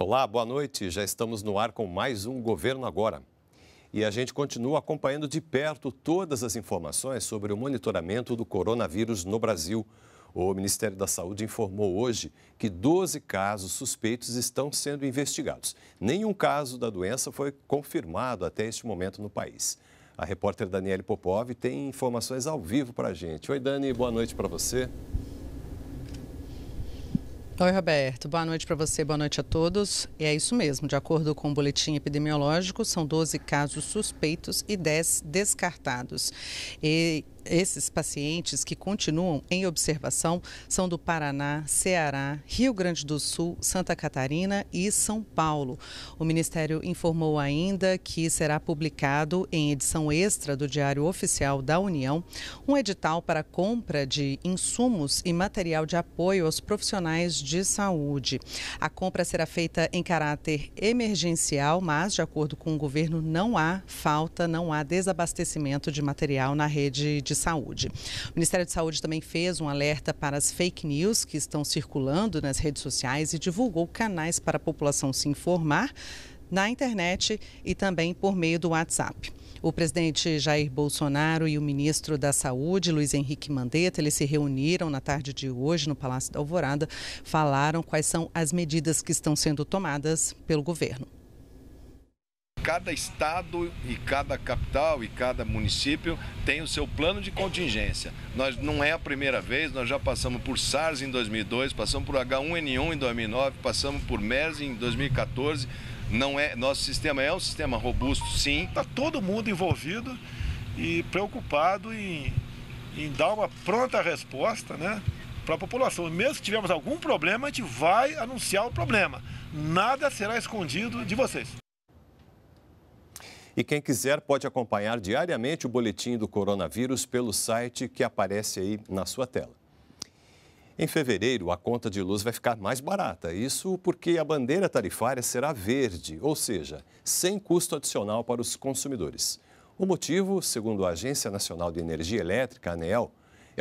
Olá, boa noite. Já estamos no ar com mais um Governo Agora. E a gente continua acompanhando de perto todas as informações sobre o monitoramento do coronavírus no Brasil. O Ministério da Saúde informou hoje que 12 casos suspeitos estão sendo investigados. Nenhum caso da doença foi confirmado até este momento no país. A repórter Daniele Popov tem informações ao vivo para a gente. Oi, Dani, boa noite para você. Oi, Roberto. Boa noite para você, boa noite a todos. E é isso mesmo, de acordo com o boletim epidemiológico, são 12 casos suspeitos e 10 descartados. E esses pacientes que continuam em observação são do Paraná, Ceará, Rio Grande do Sul, Santa Catarina e São Paulo. O Ministério informou ainda que será publicado em edição extra do Diário Oficial da União um edital para compra de insumos e material de apoio aos profissionais de saúde. A compra será feita em caráter emergencial, mas, de acordo com o governo, não há falta, não há desabastecimento de material na rede de Saúde. O Ministério de Saúde também fez um alerta para as fake news que estão circulando nas redes sociais e divulgou canais para a população se informar na internet e também por meio do WhatsApp. O presidente Jair Bolsonaro e o ministro da Saúde, Luiz Henrique Mandetta, eles se reuniram na tarde de hoje no Palácio da Alvorada, falaram quais são as medidas que estão sendo tomadas pelo governo cada estado e cada capital e cada município tem o seu plano de contingência. Nós não é a primeira vez, nós já passamos por SARS em 2002, passamos por H1N1 em 2009, passamos por MERS em 2014. Não é, nosso sistema é um sistema robusto, sim. Está todo mundo envolvido e preocupado em, em dar uma pronta resposta, né? para a população. Mesmo que tivermos algum problema, a gente vai anunciar o problema. Nada será escondido de vocês. E quem quiser pode acompanhar diariamente o boletim do coronavírus pelo site que aparece aí na sua tela. Em fevereiro, a conta de luz vai ficar mais barata. Isso porque a bandeira tarifária será verde, ou seja, sem custo adicional para os consumidores. O motivo, segundo a Agência Nacional de Energia Elétrica, ANEEL, é,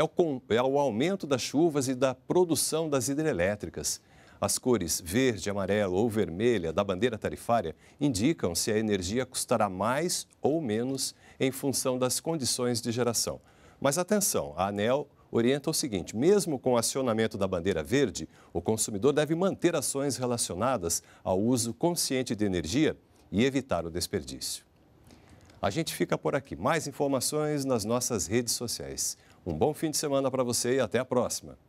é o, aumento das chuvas e da produção das hidrelétricas. As cores verde, amarelo ou vermelha da bandeira tarifária indicam se a energia custará mais ou menos em função das condições de geração. Mas atenção, a ANEL orienta o seguinte: mesmo com o acionamento da bandeira verde, o consumidor deve manter ações relacionadas ao uso consciente de energia e evitar o desperdício. A gente fica por aqui. Mais informações nas nossas redes sociais. Um bom fim de semana para você e até a próxima.